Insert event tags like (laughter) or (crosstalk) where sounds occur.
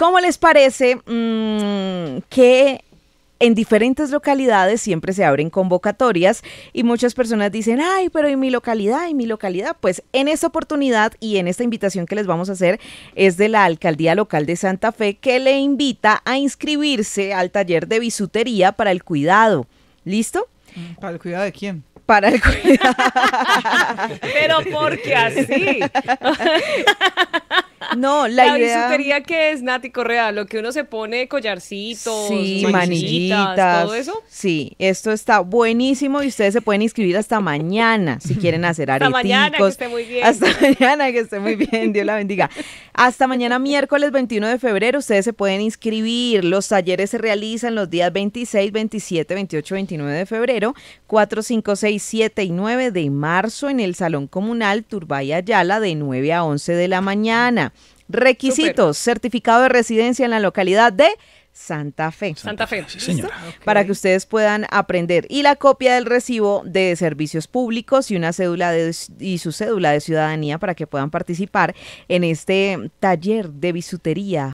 ¿Cómo les parece mm, que en diferentes localidades siempre se abren convocatorias y muchas personas dicen, ay, pero en mi localidad, en mi localidad. Pues en esta oportunidad y en esta invitación que les vamos a hacer es de la alcaldía local de Santa Fe que le invita a inscribirse al taller de bisutería para el cuidado. ¿Listo? Mm, ¿Para el cuidado de quién? para el cuidado. (laughs) Pero porque así. (laughs) No, (laughs) la, la idea... que es Nati Correa, lo que uno se pone collarcitos, manillitas, todo eso. Sí, esto está buenísimo y ustedes se pueden inscribir hasta mañana si (laughs) quieren hacer areticos. Hasta mañana que esté muy bien. Hasta (laughs) mañana que esté muy bien, Dios la bendiga. Hasta mañana miércoles 21 de febrero ustedes se pueden inscribir. Los talleres se realizan los días 26, 27, 28, 29 de febrero, 4, 5, 6, 7 y 9 de marzo en el Salón Comunal Turbay Ayala de 9 a 11 de la mañana. Requisitos, certificado de residencia en la localidad de Santa Fe. Santa Fe. Para que ustedes puedan aprender. Y la copia del recibo de servicios públicos y una cédula y su cédula de ciudadanía para que puedan participar en este taller de bisutería.